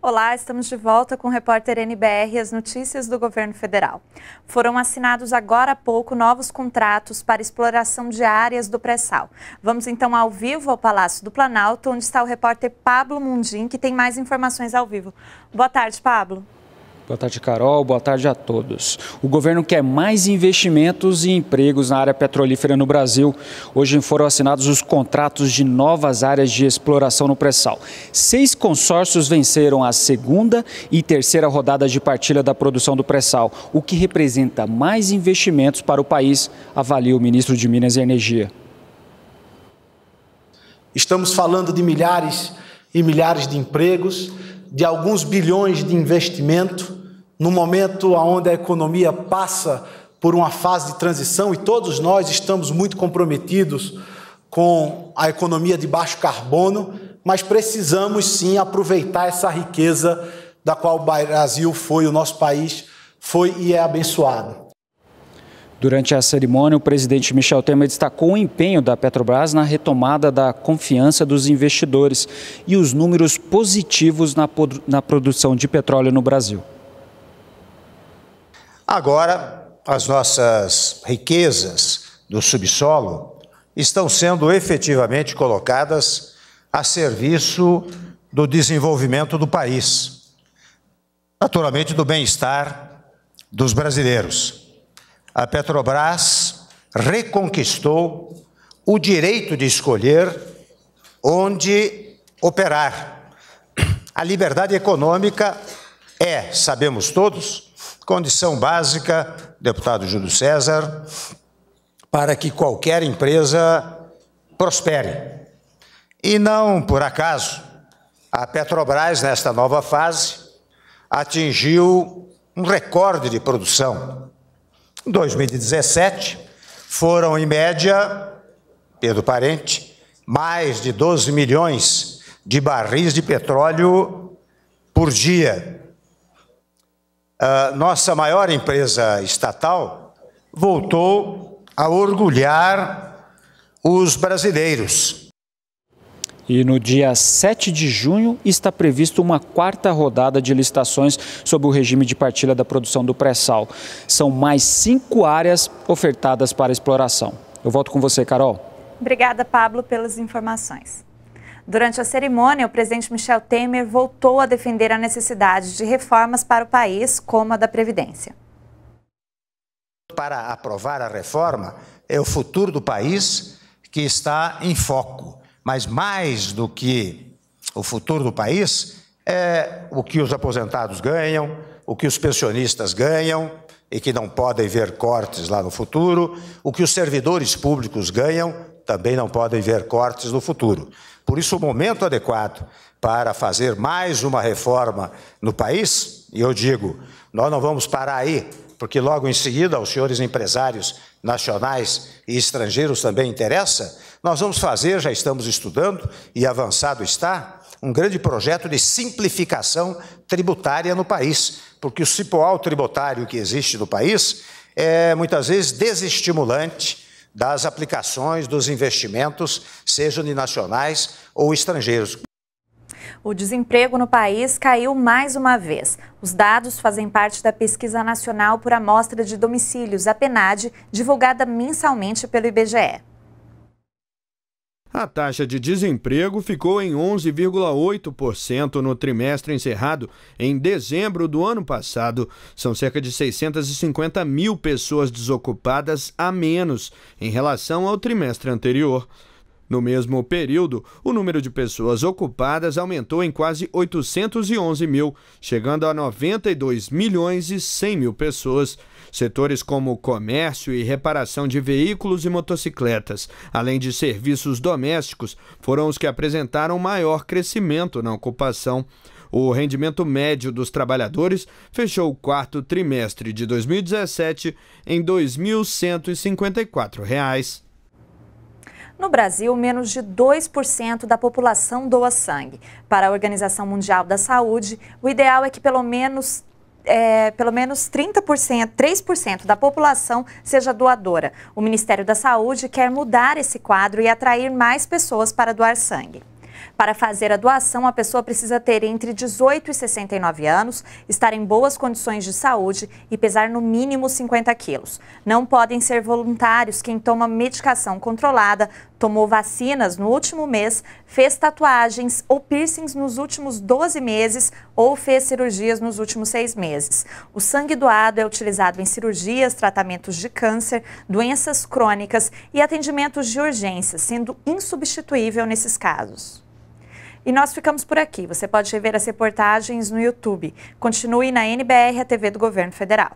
Olá, estamos de volta com o repórter NBR e as notícias do governo federal. Foram assinados agora há pouco novos contratos para exploração de áreas do pré-sal. Vamos então ao vivo ao Palácio do Planalto, onde está o repórter Pablo Mundim, que tem mais informações ao vivo. Boa tarde, Pablo. Boa tarde, Carol. Boa tarde a todos. O governo quer mais investimentos e empregos na área petrolífera no Brasil. Hoje foram assinados os contratos de novas áreas de exploração no pré-sal. Seis consórcios venceram a segunda e terceira rodada de partilha da produção do pré-sal, o que representa mais investimentos para o país, avalia o ministro de Minas e Energia. Estamos falando de milhares e milhares de empregos de alguns bilhões de investimento, no momento onde a economia passa por uma fase de transição e todos nós estamos muito comprometidos com a economia de baixo carbono, mas precisamos sim aproveitar essa riqueza da qual o Brasil foi, o nosso país foi e é abençoado. Durante a cerimônia, o presidente Michel Temer destacou o empenho da Petrobras na retomada da confiança dos investidores e os números positivos na, na produção de petróleo no Brasil. Agora, as nossas riquezas do subsolo estão sendo efetivamente colocadas a serviço do desenvolvimento do país, naturalmente do bem-estar dos brasileiros a Petrobras reconquistou o direito de escolher onde operar. A liberdade econômica é, sabemos todos, condição básica, deputado Júlio César, para que qualquer empresa prospere. E não por acaso, a Petrobras, nesta nova fase, atingiu um recorde de produção. Em 2017, foram, em média, Pedro Parente, mais de 12 milhões de barris de petróleo por dia. A nossa maior empresa estatal voltou a orgulhar os brasileiros e no dia 7 de junho está previsto uma quarta rodada de licitações sobre o regime de partilha da produção do pré-sal. São mais cinco áreas ofertadas para exploração. Eu volto com você, Carol. Obrigada, Pablo, pelas informações. Durante a cerimônia, o presidente Michel Temer voltou a defender a necessidade de reformas para o país, como a da Previdência. Para aprovar a reforma, é o futuro do país que está em foco mas mais do que o futuro do país é o que os aposentados ganham, o que os pensionistas ganham e que não podem ver cortes lá no futuro, o que os servidores públicos ganham também não podem ver cortes no futuro. Por isso, o momento adequado para fazer mais uma reforma no país, e eu digo, nós não vamos parar aí, porque logo em seguida aos senhores empresários nacionais e estrangeiros também interessa, nós vamos fazer, já estamos estudando e avançado está, um grande projeto de simplificação tributária no país, porque o cipoal tributário que existe no país é muitas vezes desestimulante das aplicações dos investimentos, sejam de nacionais ou estrangeiros. O desemprego no país caiu mais uma vez. Os dados fazem parte da Pesquisa Nacional por Amostra de Domicílios, a PNAD, divulgada mensalmente pelo IBGE. A taxa de desemprego ficou em 11,8% no trimestre encerrado em dezembro do ano passado. São cerca de 650 mil pessoas desocupadas a menos em relação ao trimestre anterior. No mesmo período, o número de pessoas ocupadas aumentou em quase 811 mil, chegando a 92 milhões e 100 mil pessoas. Setores como comércio e reparação de veículos e motocicletas, além de serviços domésticos, foram os que apresentaram maior crescimento na ocupação. O rendimento médio dos trabalhadores fechou o quarto trimestre de 2017 em R$ 2.154. No Brasil, menos de 2% da população doa sangue. Para a Organização Mundial da Saúde, o ideal é que pelo menos é, pelo menos 30%, 3% da população seja doadora. O Ministério da Saúde quer mudar esse quadro e atrair mais pessoas para doar sangue. Para fazer a doação, a pessoa precisa ter entre 18 e 69 anos, estar em boas condições de saúde e pesar no mínimo 50 quilos. Não podem ser voluntários quem toma medicação controlada, tomou vacinas no último mês, fez tatuagens ou piercings nos últimos 12 meses ou fez cirurgias nos últimos seis meses. O sangue doado é utilizado em cirurgias, tratamentos de câncer, doenças crônicas e atendimentos de urgência, sendo insubstituível nesses casos. E nós ficamos por aqui. Você pode rever as reportagens no YouTube. Continue na NBR, a TV do Governo Federal.